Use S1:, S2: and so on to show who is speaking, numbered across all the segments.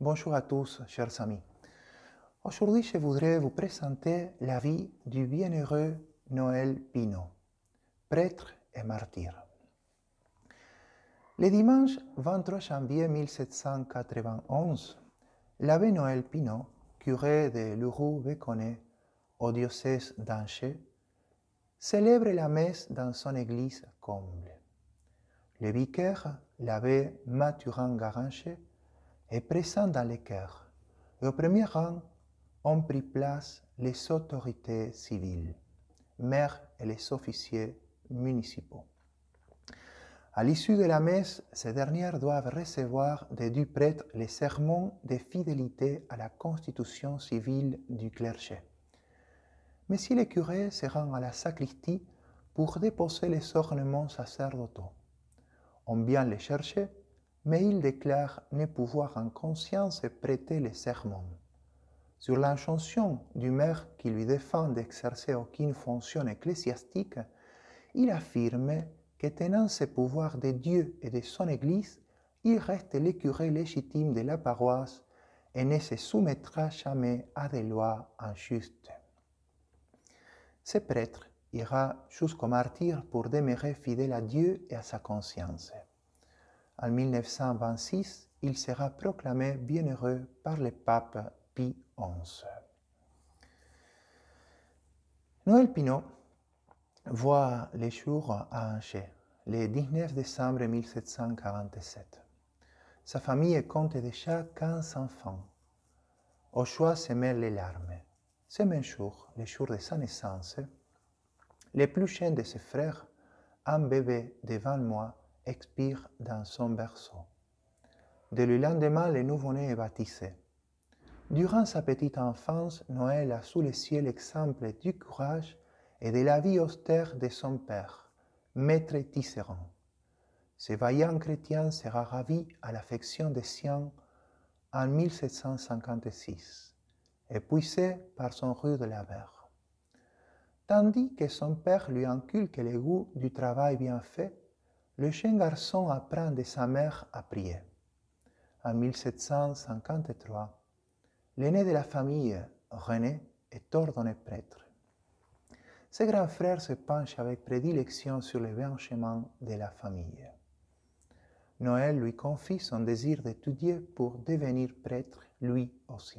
S1: Bonjour à tous, chers amis. Aujourd'hui, je voudrais vous présenter la vie du bienheureux Noël Pinault, prêtre et martyr. Le dimanche 23 janvier 1791, l'abbé Noël Pinault, curé de Leroux-Béconnet au diocèse d'Angers, célèbre la messe dans son église comble. Le vicaire, l'abbé Mathurin Garanché, est présent dans les cœurs. au premier rang ont pris place les autorités civiles, maires et les officiers municipaux. À l'issue de la messe, ces dernières doivent recevoir des du prêtre les sermons de fidélité à la constitution civile du clergé. Mais si les curés se rend à la sacristie pour déposer les ornements sacerdotaux, on vient les chercher mais il déclare ne pouvoir en conscience prêter les sermons. Sur l'injonction du maire qui lui défend d'exercer aucune fonction ecclésiastique, il affirme que tenant ses pouvoirs de Dieu et de son Église, il reste le curé légitime de la paroisse et ne se soumettra jamais à des lois injustes. Ce prêtre ira jusqu'au martyr pour demeurer fidèle à Dieu et à sa conscience. En 1926, il sera proclamé bienheureux par le pape Pie XI. Noël Pinot voit les jours à Angers le 19 décembre 1747. Sa famille compte déjà 15 enfants. Au choix se mêlent les larmes. Ce même jour, le jour de sa naissance, le plus jeune de ses frères, un bébé de 20 mois, expire dans son berceau. Dès le lendemain, le nouveau-né est baptisé. Durant sa petite enfance, Noël a sous les ciel l'exemple du courage et de la vie austère de son père, maître Tisserand. Ce vaillant chrétien sera ravi à l'affection des siens en 1756, épuisé par son rude labeur. Tandis que son père lui inculque les goûts du travail bien fait, le jeune garçon apprend de sa mère à prier. En 1753, l'aîné de la famille, René, est ordonné prêtre. Ses grands frères se penchent avec prédilection sur le chemin de la famille. Noël lui confie son désir d'étudier pour devenir prêtre lui aussi.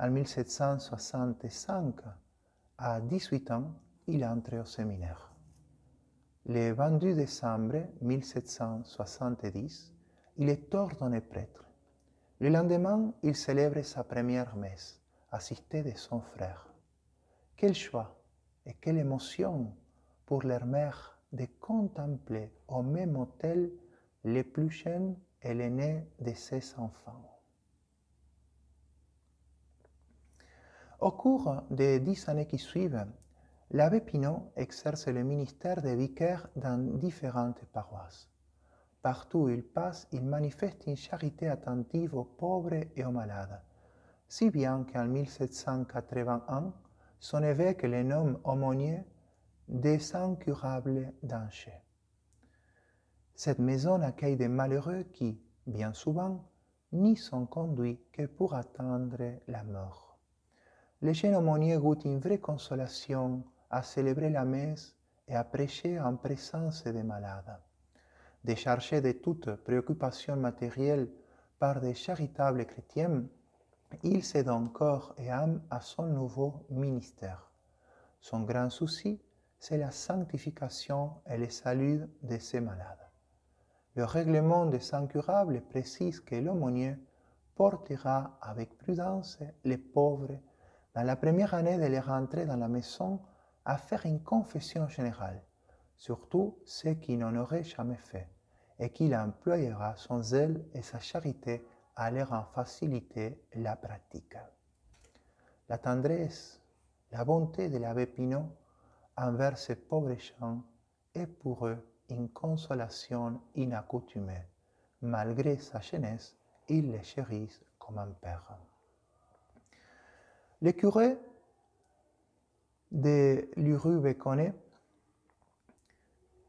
S1: En 1765, à 18 ans, il entre au séminaire. Le 22 décembre 1770, il est ordonné prêtre. Le lendemain, il célèbre sa première messe, assisté de son frère. Quel choix et quelle émotion pour leur mère de contempler au même hôtel les plus jeunes et l'aîné de ses enfants. Au cours des dix années qui suivent, L'abbé Pinot exerce le ministère de vicaire dans différentes paroisses. Partout où il passe, il manifeste une charité attentive aux pauvres et aux malades, si bien qu'en 1781, son évêque le nomme aumônier des incurables dangers. Cette maison accueille des malheureux qui, bien souvent, n'y sont conduits que pour attendre la mort. Le jeune aumônier goûte une vraie consolation à célébrer la messe et à prêcher en présence des malades, Déchargé de toute préoccupation matérielle par des charitables chrétiens, il s'est encore corps et âme à son nouveau ministère. Son grand souci, c'est la sanctification et le salut de ces malades. Le règlement des incurables précise que l'aumônier portera avec prudence les pauvres dans la première année de leur entrée dans la maison à faire une confession générale, surtout ceux qui n'en auraient jamais fait, et qu'il employera son zèle et sa charité à leur en faciliter la pratique. La tendresse, la bonté de l'abbé Pinot envers ces pauvres gens est pour eux une consolation inaccoutumée. Malgré sa jeunesse, il les chérissent comme un père. Le curé de Luru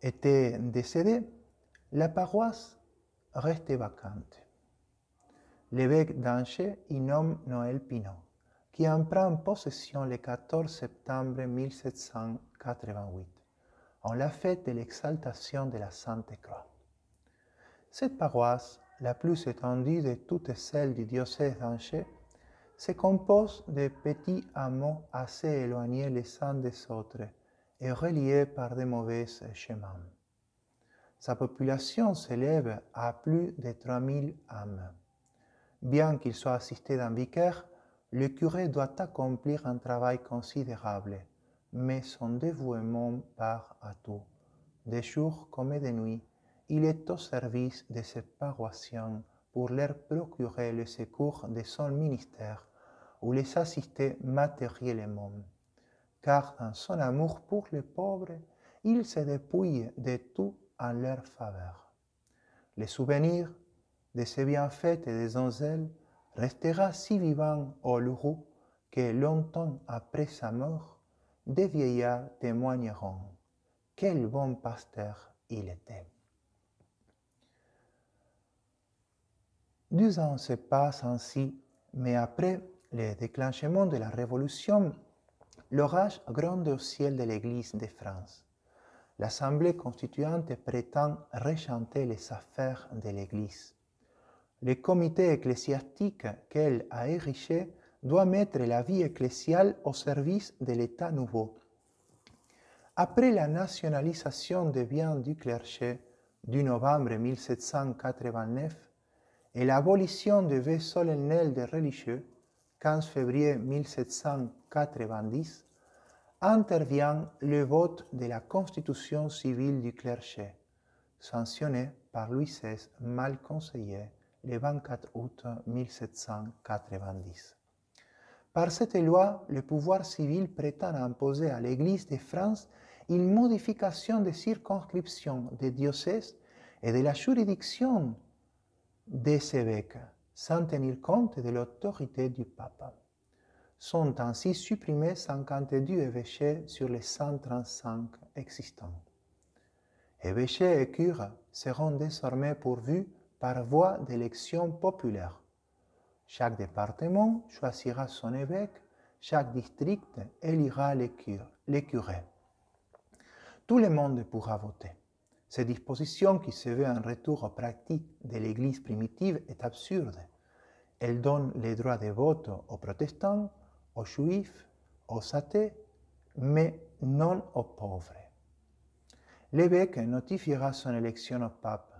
S1: était décédé, la paroisse restait vacante. L'évêque d'Angers y nomme Noël Pinot, qui en prend possession le 14 septembre 1788, en la fête de l'exaltation de la Sainte Croix. Cette paroisse, la plus étendue de toutes celles du diocèse d'Angers, se compose de petits hameaux assez éloignés les uns des autres et reliés par de mauvais chemins. Sa population s'élève à plus de 3000 âmes. Bien qu'il soit assisté d'un vicaire, le curé doit accomplir un travail considérable, mais son dévouement part à tout. Des jours comme des nuits, il est au service de ses paroissiens pour leur procurer le secours de son ministère ou les assister matériellement. Car dans son amour pour les pauvres, il se dépouille de tout en leur faveur. Le souvenir de ses bienfaits et des anges restera si vivant au lourou que longtemps après sa mort, des vieillards témoigneront quel bon pasteur il était. Deux ans se passent ainsi, mais après le déclenchement de la Révolution, l'orage gronde au ciel de l'Église de France. L'Assemblée constituante prétend réchanter les affaires de l'Église. Le comité ecclésiastique qu'elle a érigé doit mettre la vie ecclésiale au service de l'État nouveau. Après la nationalisation des biens du clergé du novembre 1789, et l'abolition de vœux solennels des religieux, 15 février 1790, intervient le vote de la constitution civile du clergé, sanctionnée par Louis XVI mal conseillé le 24 août 1790. Par cette loi, le pouvoir civil prétend imposer à l'Église de France une modification des circonscriptions des diocèses et de la juridiction des évêques, sans tenir compte de l'autorité du pape. Sont ainsi supprimés 52 évêchés sur les 135 existants. Évêchés et cures seront désormais pourvus par voie d'élection populaire. Chaque département choisira son évêque, chaque district élira les, les curés. Tout le monde pourra voter. Cette disposition qui se veut un retour aux pratiques de l'Église primitive est absurde. Elle donne les droits de vote aux protestants, aux juifs, aux athées, mais non aux pauvres. L'évêque notifiera son élection au pape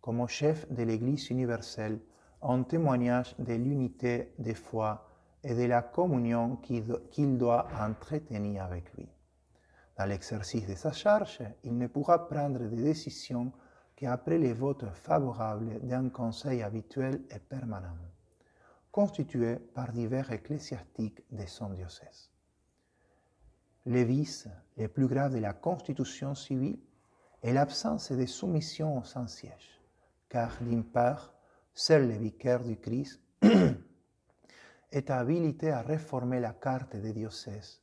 S1: comme chef de l'Église universelle en témoignage de l'unité de foi et de la communion qu'il doit entretenir avec lui. Dans l'exercice de sa charge, il ne pourra prendre des décisions qu'après les votes favorables d'un conseil habituel et permanent, constitué par divers ecclésiastiques de son diocèse. Les vices les plus graves de la constitution civile est l'absence de soumission au Saint-Siège, car d'une seul le vicaire du Christ est habilité à réformer la carte des diocèses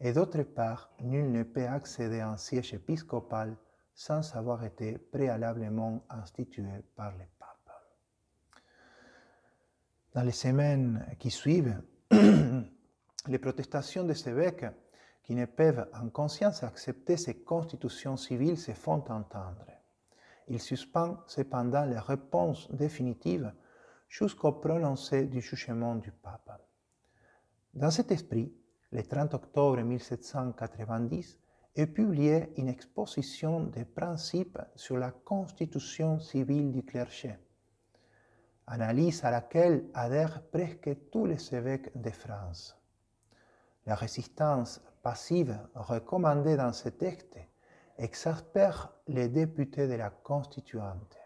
S1: et d'autre part, nul ne peut accéder à un siège épiscopal sans avoir été préalablement institué par le pape. Dans les semaines qui suivent, les protestations des évêques qui ne peuvent en conscience accepter ces constitutions civiles se font entendre. Il suspend cependant les réponses définitives jusqu'au prononcé du jugement du pape. Dans cet esprit, le 30 octobre 1790, et publié une exposition des principes sur la constitution civile du clergé, analyse à laquelle adhèrent presque tous les évêques de France. La résistance passive recommandée dans ce texte exaspère les députés de la Constituante.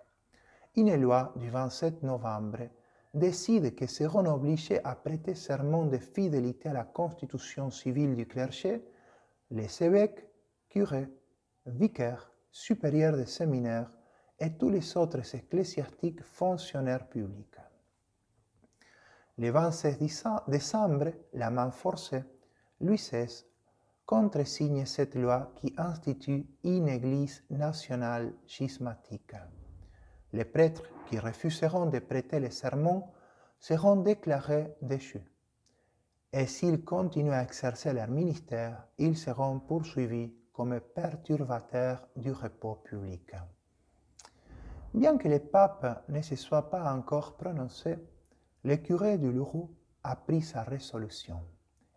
S1: Une loi du 27 novembre décide que seront obligés à prêter serment de fidélité à la constitution civile du clergé les évêques, curés, vicaires, supérieurs des séminaires et tous les autres ecclésiastiques fonctionnaires publics. Le 26 décembre, la main forcée, Louis XVI contresigne cette loi qui institue une Église nationale schismatique. Les prêtres qui refuseront de prêter le sermons seront déclarés déchus. Et s'ils continuent à exercer leur ministère, ils seront poursuivis comme perturbateurs du repos public. Bien que le pape ne se soit pas encore prononcé, le curé du Lourou a pris sa résolution.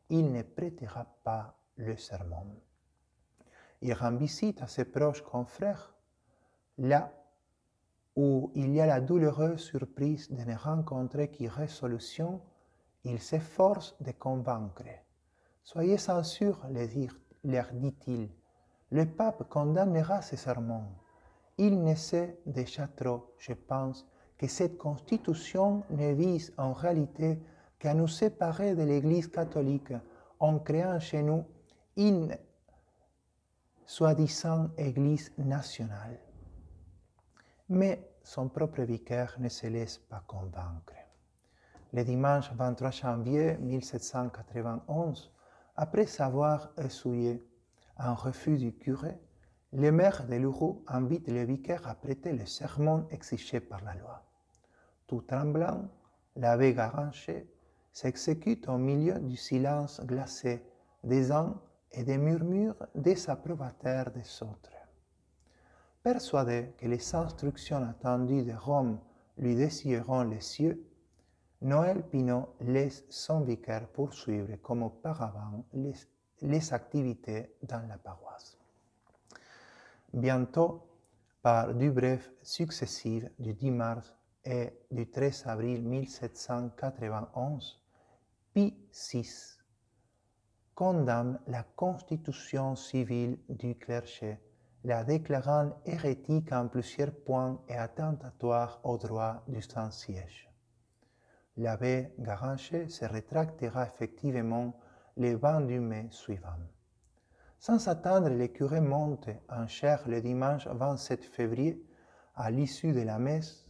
S1: Il ne prêtera pas le sermon. Il rend visite à ses proches confrères, là où il y a la douloureuse surprise de ne rencontrer qu'une résolution, il s'efforce de convaincre. Soyez sans leur dit-il, le pape condamnera ces sermons. Il ne sait déjà trop, je pense, que cette constitution ne vise en réalité qu'à nous séparer de l'Église catholique en créant chez nous une soi-disant Église nationale mais son propre vicaire ne se laisse pas convaincre. Le dimanche 23 janvier 1791, après avoir essuyé un refus du curé, le maire de Lourou invite le vicaire à prêter le serment exigé par la loi. Tout tremblant, la l'abbé Garanché s'exécute au milieu du silence glacé des uns et des murmures désapprobateurs des autres persuadé que les instructions attendues de Rome lui désireront les cieux, Noël Pinot laisse son vicaire poursuivre comme auparavant les, les activités dans la paroisse. Bientôt, par du bref successif du 10 mars et du 13 avril 1791, Pie VI condamne la constitution civile du clergé la déclarant hérétique en plusieurs points et attentatoire au droit du Saint-Siège. L'abbé Garanger se rétractera effectivement le 20 mai suivant. Sans attendre, les curé monte en chair le dimanche 27 février à l'issue de la messe.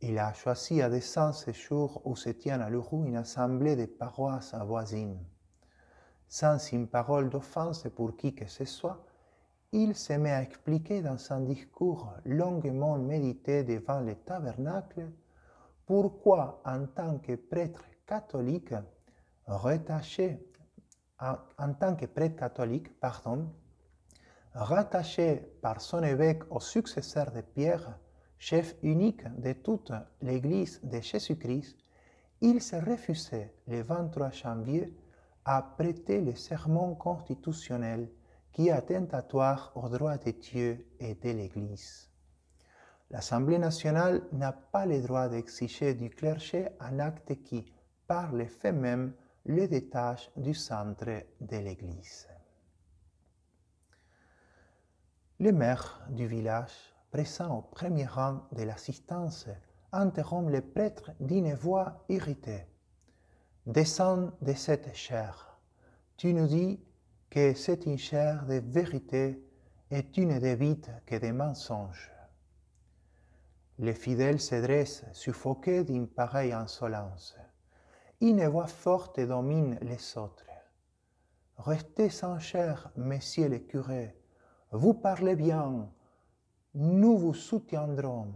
S1: Il a choisi à dessein ce jour où se tient à Leroux une assemblée de paroisses voisines. Sans une parole d'offense pour qui que ce soit, il se met à expliquer dans son discours longuement médité devant le tabernacle pourquoi en tant que prêtre catholique, rattaché, en tant que prêtre catholique, pardon, rattaché par son évêque au successeur de Pierre, chef unique de toute l'Église de Jésus-Christ, il se refusait le 23 janvier à prêter le serment constitutionnel qui est attentatoire aux droits de Dieu et de l'Église. L'Assemblée nationale n'a pas le droit d'exiger du clergé un acte qui, par fait même, le détache du centre de l'Église. Le maire du village, présent au premier rang de l'assistance, interrompt le prêtre d'une voix irritée. Descends de cette chair. Tu nous dis que cette chair de vérité est une des que des mensonges. Les fidèles se dressent suffoqués d'une pareille insolence. Une voix forte domine les autres. Restez sans chair, messieurs les curés. Vous parlez bien. Nous vous soutiendrons.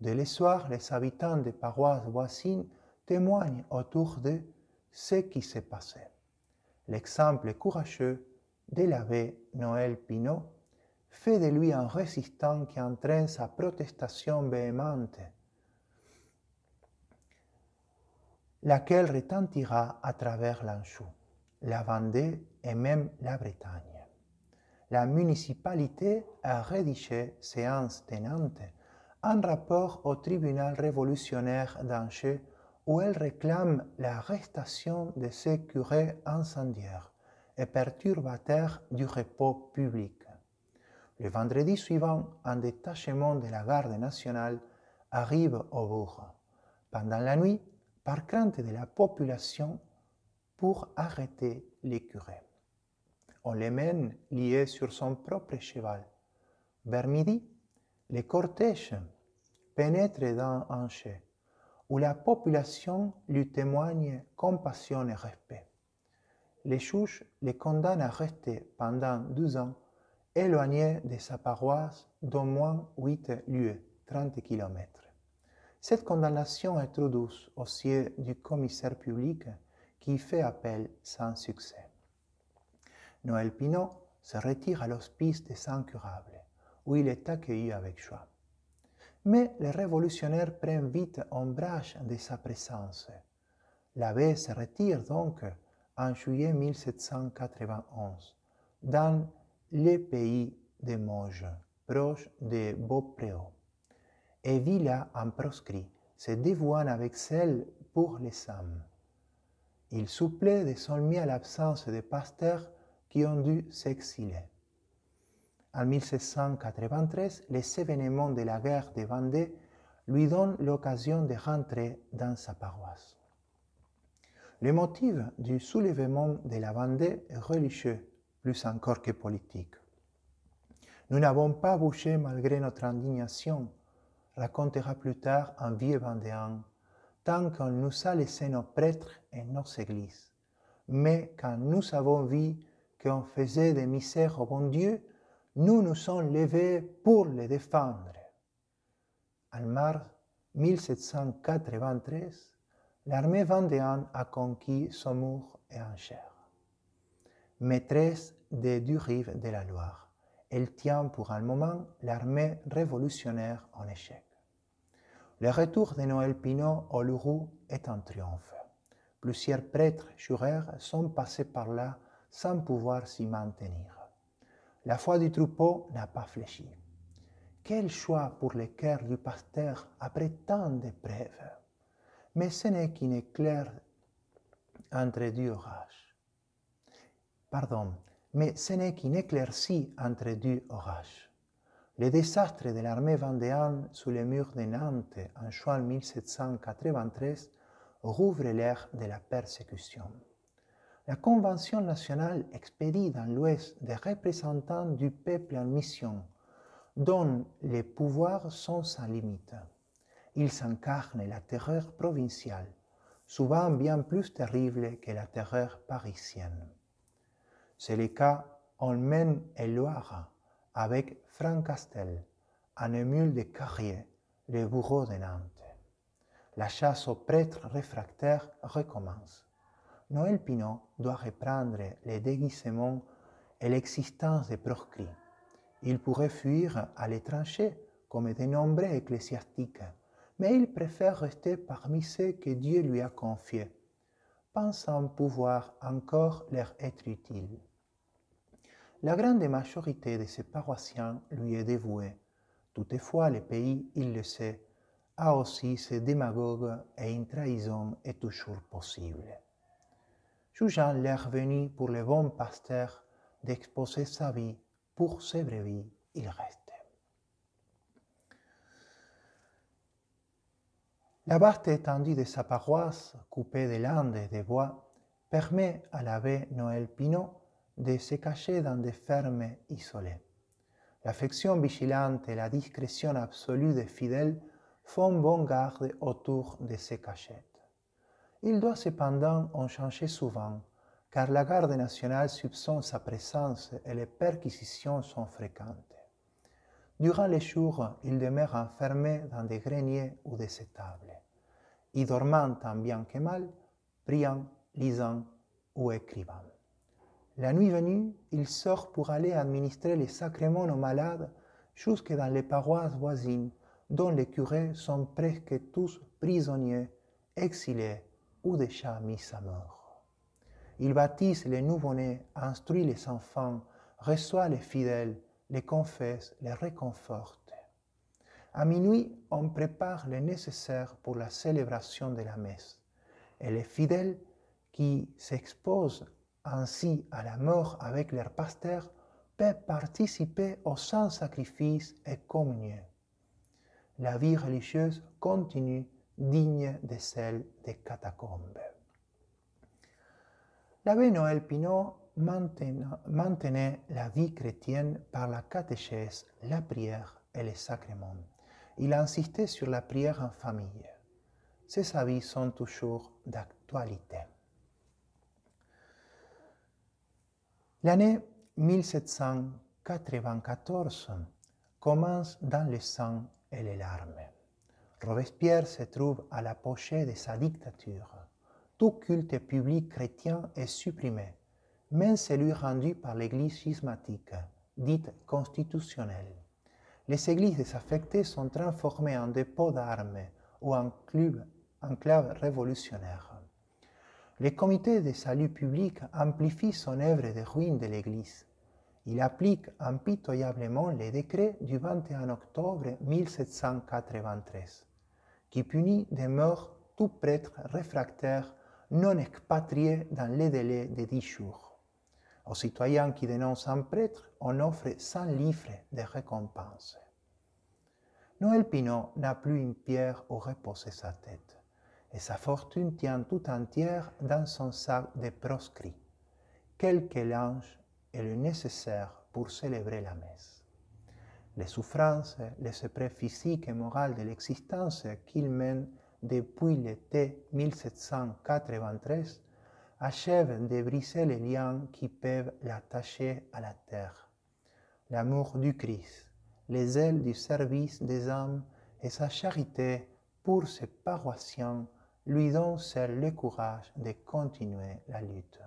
S1: Dès le soir, les habitants des paroisses voisines témoignent autour de ce qui s'est passé. L'exemple courageux de l'abbé Noël Pinot fait de lui un résistant qui entraîne sa protestation véhémente, laquelle retentira à travers l'Anjou, la Vendée et même la Bretagne. La municipalité a rédigé séance tenante en rapport au tribunal révolutionnaire d'Anjou où elle réclame l'arrestation de ces curés incendiaires et perturbateurs du repos public. Le vendredi suivant, un détachement de la garde nationale arrive au bourg. Pendant la nuit, par crainte de la population, pour arrêter les curés. On les mène liés sur son propre cheval. Vers midi, les cortèges pénètrent dans un où la population lui témoigne compassion et respect. Les juges les condamnent à rester pendant 12 ans éloigné de sa paroisse d'au moins huit lieues, 30 km. Cette condamnation est trop douce aux du commissaire public qui fait appel sans succès. Noël Pinot se retire à l'hospice des incurables, où il est accueilli avec joie mais les révolutionnaires prennent vite ombrage de sa présence. L'abbé se retire donc en juillet 1791 dans le pays de Mauges, proche de Beaupréau, et vit en proscrit, se dévouant avec celle pour les âmes. Il supplée de son à l'absence des pasteurs qui ont dû s'exiler. En 1793, les événements de la guerre de Vendée lui donnent l'occasion de rentrer dans sa paroisse. Le motif du soulèvement de la Vendée est religieux, plus encore que politique. Nous n'avons pas bougé malgré notre indignation, racontera plus tard un vieux Vendéen, tant qu'on nous a laissé nos prêtres et nos églises. Mais quand nous avons vu qu'on faisait des misères au bon Dieu, nous nous sommes levés pour les défendre. En mars 1793, l'armée vendéenne a conquis Saumur et Angers. Maîtresse des deux rives de la Loire, elle tient pour un moment l'armée révolutionnaire en échec. Le retour de Noël Pinot au Louroux est un triomphe. Plusieurs prêtres jurèrent sont passés par là sans pouvoir s'y maintenir. La foi du troupeau n'a pas fléchi. Quel choix pour le cœur du pasteur après tant d'épreuves. Mais ce n'est qu'une éclair entre deux orages. Pardon, mais ce n'est qu'une éclaircie entre deux orages. Le désastre de l'armée vendéenne sous les murs de Nantes en juin 1793 rouvre l'ère de la persécution. La Convention nationale expédie dans l'Ouest des représentants du peuple en mission, dont les pouvoirs sont sans limite. Ils incarnent la terreur provinciale, souvent bien plus terrible que la terreur parisienne. C'est le cas en Maine-et-Loire avec Franck Castel, en émule de Carrier, le bourreau de Nantes. La chasse aux prêtres réfractaires recommence. Noël Pinot doit reprendre les déguisements et l'existence des proscrits. Il pourrait fuir à l'étranger comme de nombreux ecclésiastiques, mais il préfère rester parmi ceux que Dieu lui a confiés, pensant pouvoir encore leur être utile. La grande majorité de ses paroissiens lui est dévouée. Toutefois, le pays, il le sait, a aussi ses démagogues et une trahison est toujours possible jugeant l'air venu pour le bon pasteur d'exposer sa vie pour ses brebis, il reste. La vaste étendue de sa paroisse, coupée de landes et de bois, permet à l'abbé Noël Pinot de se cacher dans des fermes isolées. L'affection vigilante et la discrétion absolue des fidèles font bon garde autour de ses cachets. Il doit cependant en changer souvent, car la garde nationale soupçonne sa présence et les perquisitions sont fréquentes. Durant les jours, il demeure enfermé dans des greniers ou des étables, y dormant tant bien que mal, priant, lisant ou écrivant. La nuit venue, il sort pour aller administrer les sacrements aux malades jusque dans les paroisses voisines, dont les curés sont presque tous prisonniers, exilés ou déjà mis à mort. Il baptise les nouveau-nés, instruit les enfants, reçoit les fidèles, les confesse, les réconforte. À minuit, on prépare le nécessaire pour la célébration de la messe. Et les fidèles qui s'exposent ainsi à la mort avec leur pasteur peuvent participer au saint sacrifice et communier. La vie religieuse continue digne de celle des catacombes. L'abbé Noël Pinot maintenait la vie chrétienne par la catéchèse, la prière et les sacrements. Il insistait sur la prière en famille. Ces avis sont toujours d'actualité. L'année 1794 commence dans le sang et les larmes. Robespierre se trouve à l'apogée de sa dictature. Tout culte public chrétien est supprimé, même celui rendu par l'Église schismatique, dite constitutionnelle. Les églises désaffectées sont transformées en dépôts d'armes ou en clubs enclaves révolutionnaires. Le comité de salut public amplifie son œuvre de ruine de l'Église. Il applique impitoyablement les décrets du 21 octobre 1793 qui punit de mort tout prêtre réfractaire non expatrié dans les délais de dix jours. Aux citoyens qui dénoncent un prêtre, on offre 100 livres de récompense. Noël Pinot n'a plus une pierre où reposer sa tête, et sa fortune tient tout entière dans son sac de proscrits, quel que l'ange est le nécessaire pour célébrer la messe les souffrances, les épreuves physiques et morales de l'existence qu'il mène depuis l'été 1793 achèvent de briser les liens qui peuvent l'attacher à la terre. L'amour du Christ, les ailes du service des âmes et sa charité pour ses paroissiens lui donnent seul le courage de continuer la lutte.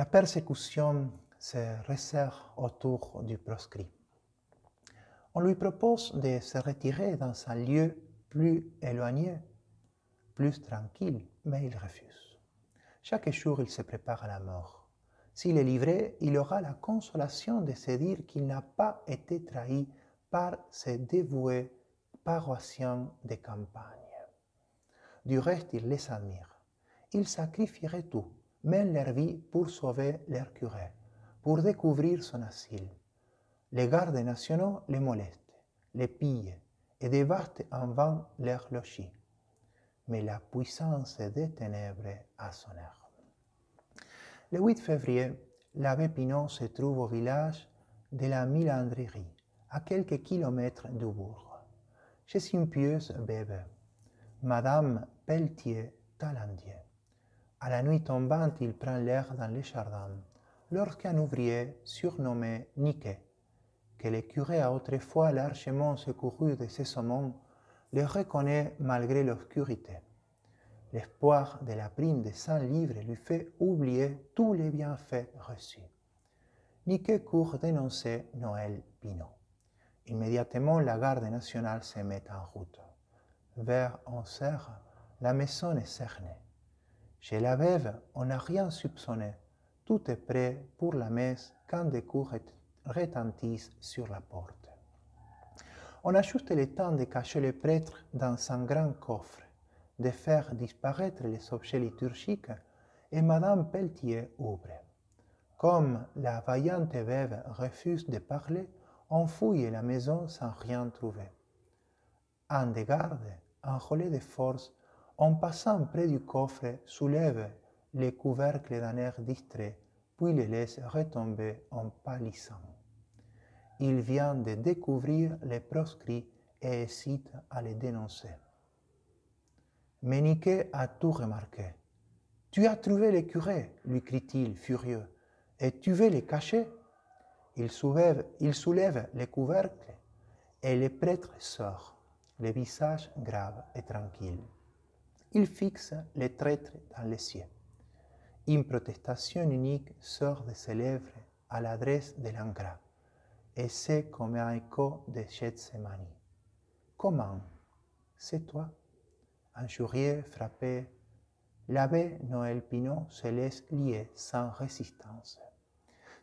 S1: La persécution se resserre autour du proscrit. On lui propose de se retirer dans un lieu plus éloigné, plus tranquille, mais il refuse. Chaque jour, il se prépare à la mort. S'il est livré, il aura la consolation de se dire qu'il n'a pas été trahi par ses dévoués paroissiens de campagne. Du reste, il les admire. Il sacrifierait tout mènent leur vie pour sauver leur curé, pour découvrir son asile. Les gardes nationaux les molestent, les pillent et dévastent en vain leur logis. Mais la puissance des ténèbres a son air. Le 8 février, l'abbé Pinot se trouve au village de la Milandrerie, à quelques kilomètres du bourg, chez une pieuse bébé, Madame Pelletier-Talandier. À la nuit tombante, il prend l'air dans les jardins, lorsqu'un ouvrier, surnommé Niquet, que le curé a autrefois largement secouru de ses saumons, le reconnaît malgré l'obscurité. L'espoir de la prime de 100 livres lui fait oublier tous les bienfaits reçus. Niquet court dénoncer Noël Pinot. Immédiatement, la garde nationale se met en route. Vers 11 la maison est cernée. Chez la veuve, on n'a rien soupçonné. Tout est prêt pour la messe quand des coups retentissent sur la porte. On a le temps de cacher le prêtre dans son grand coffre, de faire disparaître les objets liturgiques, et Madame Pelletier ouvre. Comme la vaillante veuve refuse de parler, on fouille la maison sans rien trouver. Un des gardes, enrôlé de force, en passant près du coffre, soulève les couvercles d'un air distrait, puis les laisse retomber en pâlissant. Il vient de découvrir les proscrits et hésite à les dénoncer. Méniquet a tout remarqué. Tu as trouvé les curés, lui crie-t-il furieux, et tu veux les cacher il soulève, il soulève les couvercles et le prêtre sort, le visage grave et tranquille il fixe les traîtres dans les cieux. Une protestation unique sort de ses lèvres à l'adresse de l'ingrat, et c'est comme un écho de Gethsemane. Comment C'est toi Un frappé, l'abbé Noël Pinot se laisse lier sans résistance.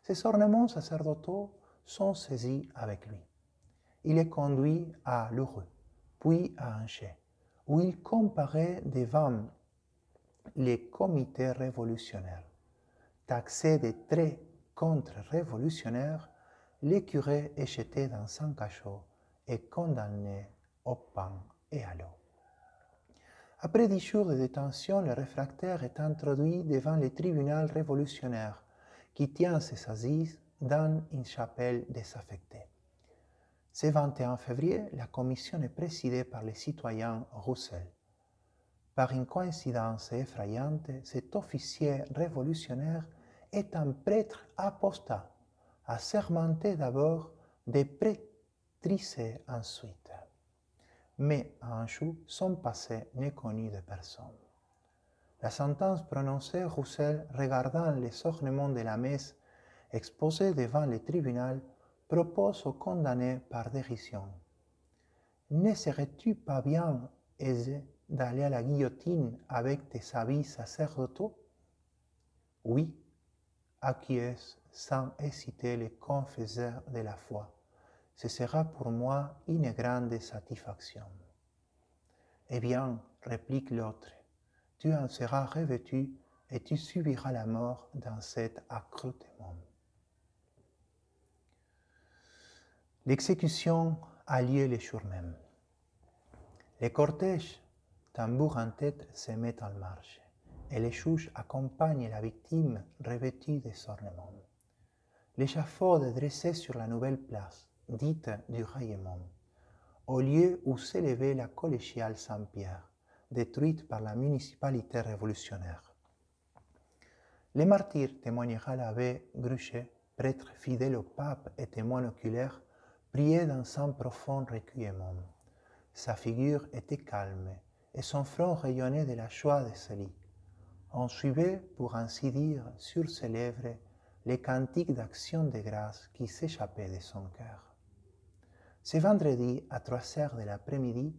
S1: Ses ornements sacerdotaux sont saisis avec lui. Il est conduit à Lheureux, puis à Angers où il comparait devant les comités révolutionnaires. Taxé de traits contre-révolutionnaires, les curés est jeté dans un cachot et condamné au pain et à l'eau. Après dix jours de détention, le réfractaire est introduit devant le tribunal révolutionnaire qui tient ses assises dans une chapelle désaffectée. Ce 21 février, la commission est présidée par le citoyen Roussel. Par une coïncidence effrayante, cet officier révolutionnaire est un prêtre apostat, assermenté d'abord, déprétrissé ensuite. Mais à Anjou, son passé n'est connu de personne. La sentence prononcée, Roussel, regardant les ornements de la messe exposés devant le tribunal, propose aux condamnés par dérision. Ne serais-tu pas bien aisé d'aller à la guillotine avec tes habits sacerdotaux Oui, acquiesce sans hésiter les confesseurs de la foi. Ce sera pour moi une grande satisfaction. Eh bien, réplique l'autre, tu en seras revêtu et tu subiras la mort dans cet accrutement. L'exécution a lieu le jour même. Les cortèges, tambour en tête, se mettent en marche et les juges accompagnent la victime revêtue des ornements. L'échafaud est dressé sur la nouvelle place, dite du rayonnement, au lieu où s'élevait la collégiale Saint-Pierre, détruite par la municipalité révolutionnaire. Les martyrs, témoignera l'abbé Gruchet, prêtre fidèle au pape et témoin oculaire priait dans son profond recueillement. Sa figure était calme et son front rayonnait de la joie de ce lit. On suivait, pour ainsi dire, sur ses lèvres les cantiques d'action de grâce qui s'échappaient de son cœur. Ce vendredi, à trois heures de l'après-midi,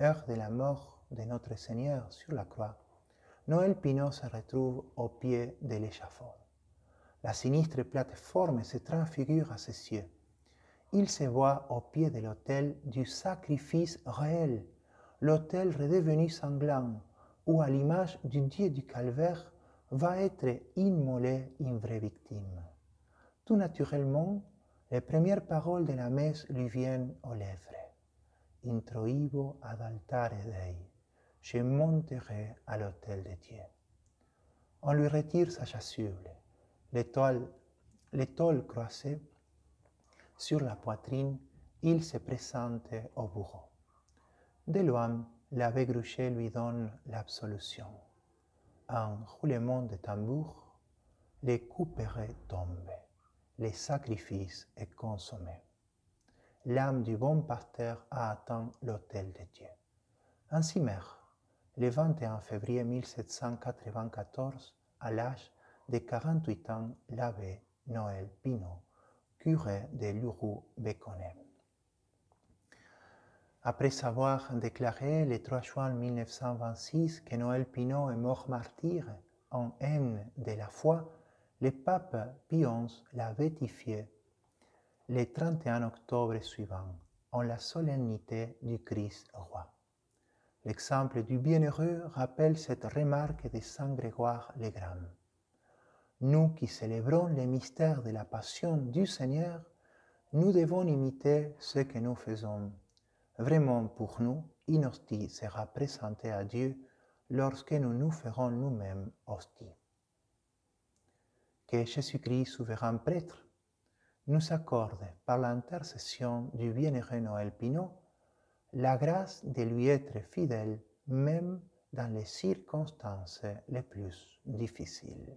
S1: heure de la mort de notre Seigneur sur la croix, Noël Pinot se retrouve au pied de l'échafaud. La sinistre plateforme se transfigure à ses yeux il se voit au pied de l'autel du sacrifice réel, l'autel redevenu sanglant, où à l'image du Dieu du calvaire va être immolé une vraie victime. Tout naturellement, les premières paroles de la messe lui viennent aux lèvres. Introibo ad altare Dei. Je monterai à l'autel de Dieu. On lui retire sa chasuble, l'étoile, l'étoile croisée sur la poitrine, il se présente au bourreau. De loin, l'abbé Gruchet lui donne l'absolution. Un roulement de tambour, les couperets tombent, le sacrifice est consommé. L'âme du bon pasteur a atteint l'autel de Dieu. Ainsi, mère, le 21 février 1794, à l'âge de 48 ans, l'abbé Noël Pinot de Après avoir déclaré le 3 juin 1926 que Noël Pinot est mort martyr en haine de la foi, le pape Pionce l'a vétifié le 31 octobre suivant, en la solennité du Christ roi. L'exemple du bienheureux rappelle cette remarque de Saint Grégoire le Grand. Nous qui célébrons les mystères de la passion du Seigneur, nous devons imiter ce que nous faisons. Vraiment pour nous, une sera présentée à Dieu lorsque nous nous ferons nous-mêmes hostie. Que Jésus-Christ, souverain prêtre, nous accorde par l'intercession du bienheureux Noël Pinot la grâce de lui être fidèle même dans les circonstances les plus difficiles.